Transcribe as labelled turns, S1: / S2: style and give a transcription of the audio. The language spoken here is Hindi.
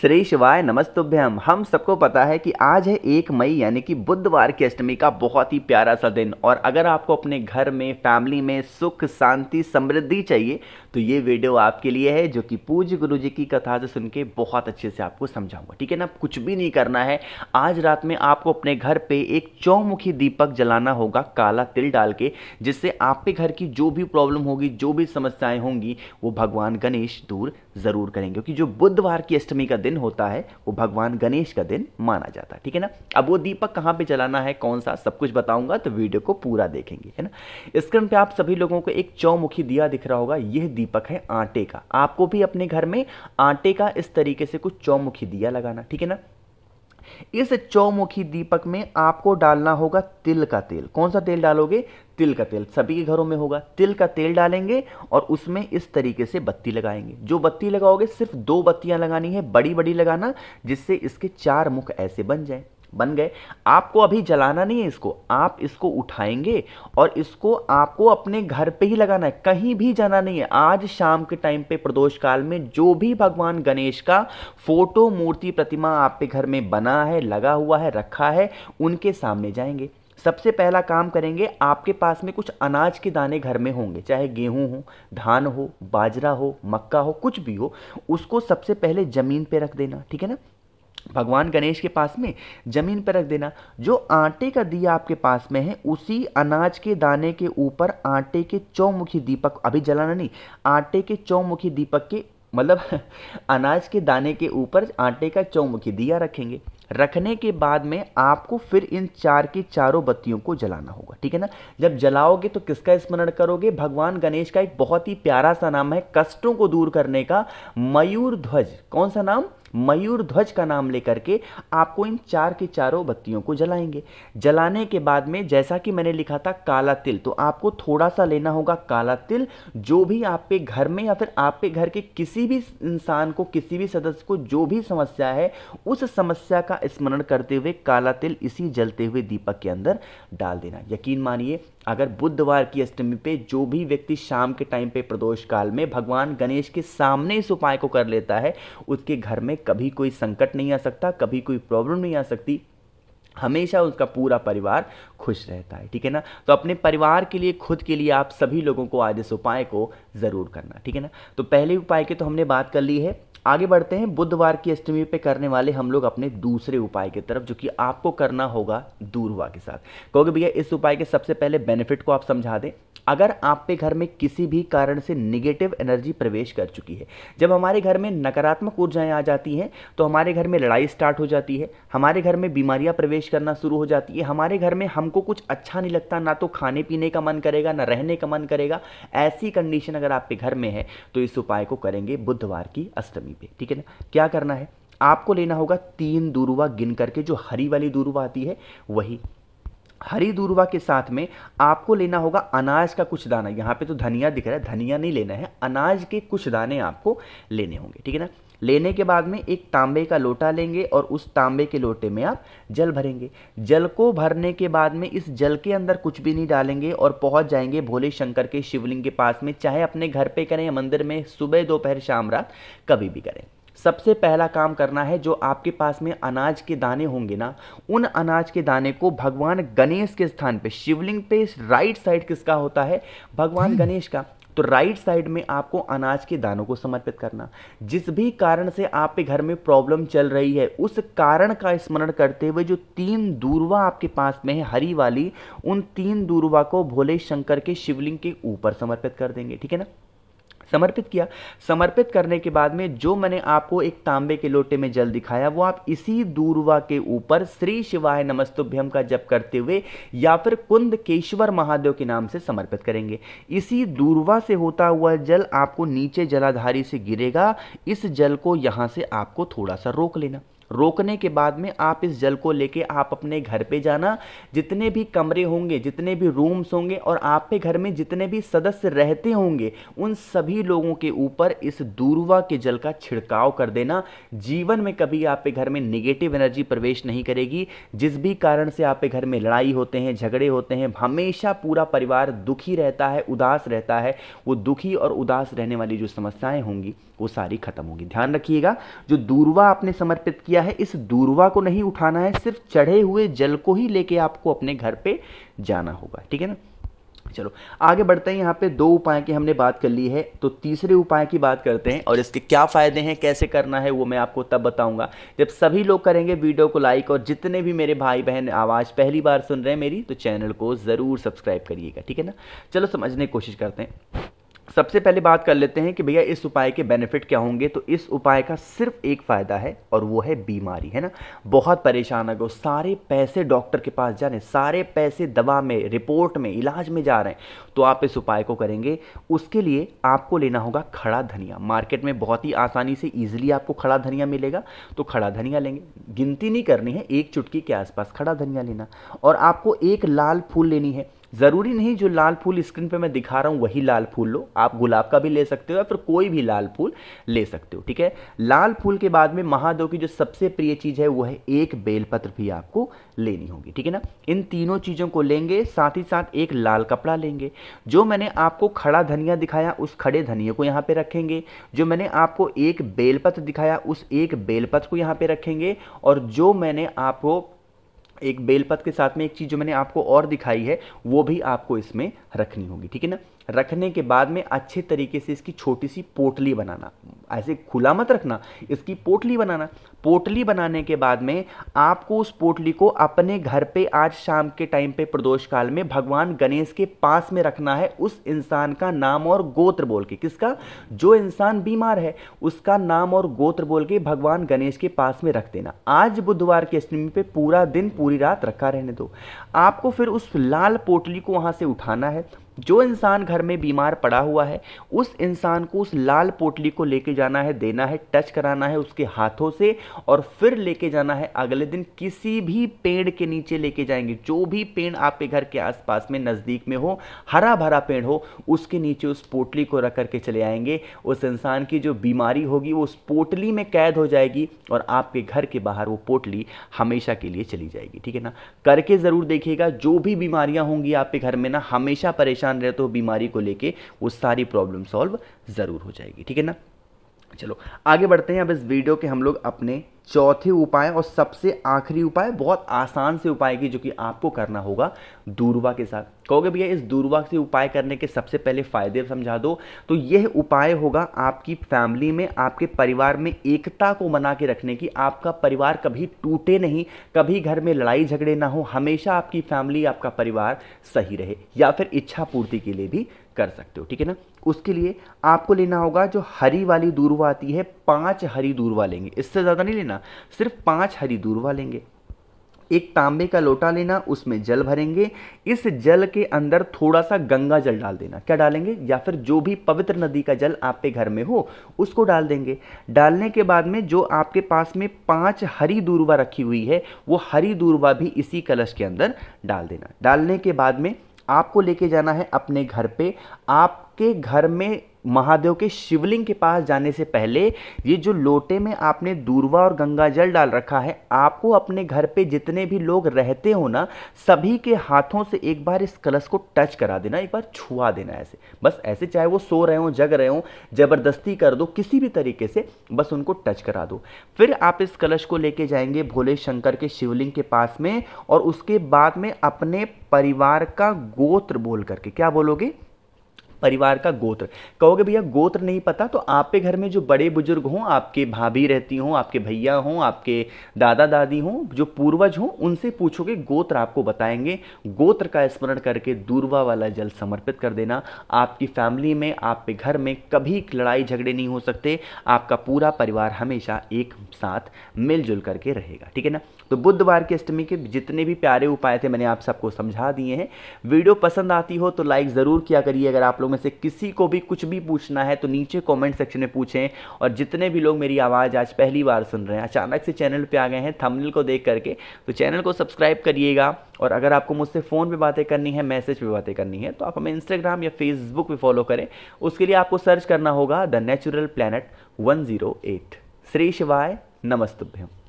S1: श्री शिवाय नमस्तुभ्यम हम सबको पता है कि आज है एक मई यानी कि बुधवार की अष्टमी का बहुत ही प्यारा सा दिन और अगर आपको अपने घर में फैमिली में सुख शांति समृद्धि चाहिए तो ये वीडियो आपके लिए है जो कि पूज्य गुरु जी की कथा से सुन के बहुत अच्छे से आपको समझाऊंगा ठीक है ना कुछ भी नहीं करना है आज रात में आपको अपने घर पे एक चौमुखी दीपक जलाना होगा काला तिल डाल के जिससे आपके घर की जो भी प्रॉब्लम होगी जो भी समस्याएं होंगी वो भगवान गणेश दूर ज़रूर करेंगे क्योंकि जो बुधवार की अष्टमी का दिन होता है वो भगवान गणेश का दिन माना जाता है ठीक है ना अब वो दीपक कहाँ पे जलाना है कौन सा सब कुछ बताऊंगा तो वीडियो को पूरा देखेंगे है ना स्क्रीन पे आप सभी लोगों को एक चौमुखी दिया दिख रहा होगा यह दीपक है आटे का आपको भी अपने घर में आटे का इस तरीके से कुछ चौमुखी दिया लगाना ठीक है ना इस चौमुखी दीपक में आपको डालना होगा तिल का तेल कौन सा तेल डालोगे तिल का तेल सभी के घरों में होगा तिल का तेल डालेंगे और उसमें इस तरीके से बत्ती लगाएंगे जो बत्ती लगाओगे सिर्फ दो बत्तियां लगानी है बड़ी बड़ी लगाना जिससे इसके चार मुख ऐसे बन जाएं बन गए आपको अभी जलाना नहीं है इसको आप इसको उठाएंगे और इसको आपको अपने घर पे ही लगाना है कहीं भी जाना नहीं है आज शाम के टाइम पे प्रदोष काल में जो भी भगवान गणेश का फोटो मूर्ति प्रतिमा आपके घर में बना है लगा हुआ है रखा है उनके सामने जाएंगे सबसे पहला काम करेंगे आपके पास में कुछ अनाज के दाने घर में होंगे चाहे गेहूं हो धान हो बाजरा हो मक्का हो कुछ भी हो उसको सबसे पहले ज़मीन पे रख देना ठीक है ना भगवान गणेश के पास में ज़मीन पर रख देना जो आटे का दिया आपके पास में है उसी अनाज के दाने के ऊपर आटे के चौमुखी दीपक अभी जलाना नहीं आटे के चौमुखी दीपक के मतलब अनाज के दाने के ऊपर आटे का चौमुखी दिया रखेंगे रखने के बाद में आपको फिर इन चार की चारों बत्तियों को जलाना होगा ठीक है ना जब जलाओगे तो किसका स्मरण करोगे भगवान गणेश का एक बहुत ही प्यारा सा नाम है कष्टों को दूर करने का मयूर ध्वज कौन सा नाम मयूर ध्वज का नाम लेकर के आपको इन चार की चारों बत्तियों को जलाएंगे जलाने के बाद में जैसा कि मैंने लिखा था काला तिल तो आपको थोड़ा सा लेना होगा काला तिल जो भी आपके घर में या फिर आपके घर के किसी भी इंसान को किसी भी सदस्य को जो भी समस्या है उस समस्या का स्मरण करते हुए काला तिल इसी जलते हुए दीपक के अंदर डाल देना यकीन मानिए अगर बुधवार की अष्टमी पे जो भी व्यक्ति शाम के टाइम पे प्रदोष काल में भगवान गणेश के सामने इस उपाय को कर लेता है उसके घर में कभी कोई संकट नहीं आ सकता कभी कोई प्रॉब्लम नहीं आ सकती हमेशा उसका पूरा परिवार खुश रहता है ठीक है ना तो अपने परिवार के लिए खुद के लिए आप सभी लोगों को आज इस उपाय को ज़रूर करना ठीक है ना तो पहले उपाय की तो हमने बात कर ली है आगे बढ़ते हैं बुधवार की अष्टमी पे करने वाले हम लोग अपने दूसरे उपाय की तरफ जो कि आपको करना होगा दूरवा के साथ क्योंकि भैया इस उपाय के सबसे पहले बेनिफिट को आप समझा दें अगर आप पे घर में किसी भी कारण से निगेटिव एनर्जी प्रवेश कर चुकी है जब हमारे घर में नकारात्मक ऊर्जाएं आ जाती हैं तो हमारे घर में लड़ाई स्टार्ट हो जाती है हमारे घर में बीमारियां प्रवेश करना शुरू हो जाती है हमारे घर में हमको कुछ अच्छा नहीं लगता ना तो खाने पीने का मन करेगा ना रहने का मन करेगा ऐसी कंडीशन अगर आपके घर में है तो इस उपाय को करेंगे बुधवार की अष्टमी जमीन पे ठीक है ना क्या करना है आपको लेना होगा तीन दूरवा गिन करके जो हरी वाली दूरवा आती है वही हरी दूरवा के साथ में आपको लेना होगा अनाज का कुछ दाना यहाँ पे तो धनिया दिख रहा है धनिया नहीं लेना है अनाज के कुछ दाने आपको लेने होंगे ठीक है ना लेने के बाद में एक तांबे का लोटा लेंगे और उस तांबे के लोटे में आप जल भरेंगे जल को भरने के बाद में इस जल के अंदर कुछ भी नहीं डालेंगे और पहुंच जाएंगे भोले शंकर के शिवलिंग के पास में चाहे अपने घर पे करें या मंदिर में सुबह दोपहर शाम रात कभी भी करें सबसे पहला काम करना है जो आपके पास में अनाज के दाने होंगे ना उन अनाज के दाने को भगवान गणेश के स्थान पे शिवलिंग पे राइट साइड किसका होता है भगवान हम्म। गणेश का तो राइट साइड में आपको अनाज के दानों को समर्पित करना जिस भी कारण से आपके घर में प्रॉब्लम चल रही है उस कारण का स्मरण करते हुए जो तीन दूरवा आपके पास में है हरी वाली उन तीन दूरवा को भोले शंकर के शिवलिंग के ऊपर समर्पित कर देंगे ठीक है ना समर्पित किया समर्पित करने के बाद में जो मैंने आपको एक तांबे के लोटे में जल दिखाया वो आप इसी दूरवा के ऊपर श्री शिवाय नमस्तुभ्यम का जप करते हुए या फिर कुंद केश्वर महादेव के नाम से समर्पित करेंगे इसी दूरवा से होता हुआ जल आपको नीचे जलाधारी से गिरेगा इस जल को यहाँ से आपको थोड़ा सा रोक लेना रोकने के बाद में आप इस जल को लेके आप अपने घर पे जाना जितने भी कमरे होंगे जितने भी रूम्स होंगे और आपके घर में जितने भी सदस्य रहते होंगे उन सभी लोगों के ऊपर इस दूरवा के जल का छिड़काव कर देना जीवन में कभी आपके घर में निगेटिव एनर्जी प्रवेश नहीं करेगी जिस भी कारण से आपके घर में लड़ाई होते हैं झगड़े होते हैं हमेशा पूरा परिवार दुखी रहता है उदास रहता है वो दुखी और उदास रहने वाली जो समस्याएं होंगी वो सारी खत्म होंगी ध्यान रखिएगा जो दूरवा आपने समर्पित किया किया है इस दूरवा को नहीं उठाना है सिर्फ चढ़े हुए जल को ही लेके आपको अपने घर पे जाना होगा ठीक है ना चलो आगे बढ़ते हैं यहाँ पे दो उपाय की हमने बात कर ली है तो तीसरे उपाय की बात करते हैं और इसके क्या फ़ायदे हैं कैसे करना है वो मैं आपको तब बताऊंगा जब सभी लोग करेंगे वीडियो को लाइक और जितने भी मेरे भाई बहन आवाज़ पहली बार सुन रहे हैं मेरी तो चैनल को ज़रूर सब्सक्राइब करिएगा ठीक है ना चलो समझने की कोशिश करते हैं सबसे पहले बात कर लेते हैं कि भैया इस उपाय के बेनिफिट क्या होंगे तो इस उपाय का सिर्फ एक फ़ायदा है और वो है बीमारी है ना बहुत परेशान है सारे पैसे डॉक्टर के पास जा रहे सारे पैसे दवा में रिपोर्ट में इलाज में जा रहे हैं तो आप इस उपाय को करेंगे उसके लिए आपको लेना होगा खड़ा धनिया मार्केट में बहुत ही आसानी से ईजिली आपको खड़ा धनिया मिलेगा तो खड़ा धनिया लेंगे गिनती नहीं करनी है एक चुटकी के आसपास खड़ा धनिया लेना और आपको एक लाल फूल लेनी है ज़रूरी नहीं जो लाल फूल स्क्रीन पे मैं दिखा रहा हूँ वही लाल फूल लो आप गुलाब का भी ले सकते हो या फिर कोई भी लाल फूल ले सकते हो ठीक है लाल फूल के बाद में महादेव की जो सबसे प्रिय चीज़ है वो है एक बेलपत्र भी आपको लेनी होगी ठीक है ना इन तीनों चीज़ों को लेंगे साथ ही साथ एक लाल कपड़ा लेंगे जो मैंने आपको खड़ा धनिया दिखाया उस खड़े धनिया को यहाँ पर रखेंगे जो मैंने आपको एक बेलपत्र दिखाया उस एक बेलपत्र को यहाँ पर रखेंगे और जो मैंने आपको एक बेलपत के साथ में एक चीज़ जो मैंने आपको और दिखाई है वो भी आपको इसमें रखनी होगी ठीक है ना रखने के बाद में अच्छे तरीके से इसकी छोटी सी पोटली बनाना ऐसे खुला मत रखना इसकी पोटली बनाना पोटली बनाने के बाद में आपको उस पोटली को अपने घर पे आज शाम के टाइम पे प्रदोष काल में भगवान गणेश के पास में रखना है उस इंसान का नाम और गोत्र बोल के किसका जो इंसान बीमार है उसका नाम और गोत्र बोल के भगवान गणेश के पास में रख देना आज बुधवार की अष्टमी पे पूरा दिन पूरी रात रखा रहने दो आपको फिर उस लाल पोटली को वहाँ से उठाना है जो इंसान घर में बीमार पड़ा हुआ है उस इंसान को उस लाल पोटली को लेके जाना है देना है टच कराना है उसके हाथों से और फिर लेके जाना है अगले दिन किसी भी पेड़ के नीचे लेके जाएंगे जो भी पेड़ आपके घर के आसपास में नज़दीक में हो हरा भरा पेड़ हो उसके नीचे उस पोटली को रख करके चले आएंगे उस इंसान की जो बीमारी होगी वो उस पोटली में कैद हो जाएगी और आपके घर के बाहर वो पोटली हमेशा के लिए चली जाएगी ठीक है ना करके ज़रूर देखिएगा जो भी बीमारियाँ होंगी आपके घर में ना हमेशा परेशान परेशान रहते हो तो बीमारी को लेके वो सारी प्रॉब्लम सॉल्व ज़रूर हो जाएगी ठीक है ना चलो आगे बढ़ते हैं अब इस वीडियो के हम लोग अपने चौथे उपाय और सबसे आखिरी उपाय बहुत आसान से उपाय की जो कि आपको करना होगा दूरवा के साथ कहोगे भैया इस दूरवा से उपाय करने के सबसे पहले फ़ायदे समझा दो तो यह उपाय होगा आपकी फैमिली में आपके परिवार में एकता को बना के रखने की आपका परिवार कभी टूटे नहीं कभी घर में लड़ाई झगड़े ना हो हमेशा आपकी फैमिली आपका परिवार सही रहे या फिर इच्छा पूर्ति के लिए भी कर सकते हो ठीक है ना उसके लिए आपको लेना होगा जो हरी वाली दूरवा आती है पांच हरी दूरवा लेंगे इससे ज़्यादा नहीं लेना सिर्फ पांच हरी दूरवा लेंगे एक तांबे का लोटा लेना उसमें जल भरेंगे इस जल के अंदर थोड़ा सा गंगा जल डाल देना क्या डालेंगे या फिर जो भी पवित्र नदी का जल आपके घर में हो उसको डाल देंगे डालने के बाद में जो आपके पास में पांच हरी दूरवा रखी हुई है वो हरी दूरवा भी इसी कलश के अंदर डाल देना डालने के बाद में आपको लेके जाना है अपने घर पे आपके घर में महादेव के शिवलिंग के पास जाने से पहले ये जो लोटे में आपने दूरवा और गंगा जल डाल रखा है आपको अपने घर पे जितने भी लोग रहते हो ना सभी के हाथों से एक बार इस कलश को टच करा देना एक बार छुआ देना ऐसे बस ऐसे चाहे वो सो रहे हो जग रहे हो ज़बरदस्ती कर दो किसी भी तरीके से बस उनको टच करा दो फिर आप इस कलश को लेके जाएंगे भोले शंकर के शिवलिंग के पास में और उसके बाद में अपने परिवार का गोत्र बोल करके क्या बोलोगे परिवार का गोत्र कहोगे भैया गोत्र नहीं पता तो आपके घर में जो बड़े बुजुर्ग हों आपके भाभी रहती हों आपके भैया हों आपके दादा दादी हों जो पूर्वज हों उनसे पूछोगे गोत्र आपको बताएंगे गोत्र का स्मरण करके दूरवा वाला जल समर्पित कर देना आपकी फैमिली में आपके घर में कभी लड़ाई झगड़े नहीं हो सकते आपका पूरा परिवार हमेशा एक साथ मिलजुल करके रहेगा ठीक है ना तो बुधवार की अष्टमी के जितने भी प्यारे उपाय थे मैंने आप सबको समझा दिए हैं वीडियो पसंद आती हो तो लाइक ज़रूर किया करिए अगर आप लोग में से किसी को भी कुछ भी पूछना है तो नीचे कॉमेंट सेक्शन में पूछें और जितने भी लोग मेरी आवाज़ आज पहली बार सुन रहे हैं अचानक से चैनल पर आ गए हैं थमनिल को देख करके तो चैनल को सब्सक्राइब करिएगा और अगर आपको मुझसे फ़ोन पे बातें करनी है मैसेज पे बातें करनी है तो आप हमें इंस्टाग्राम या फेसबुक पे फॉलो करें उसके लिए आपको सर्च करना होगा द नेचुरल प्लानट 108 श्री शिवाय नमस्तुभ्यम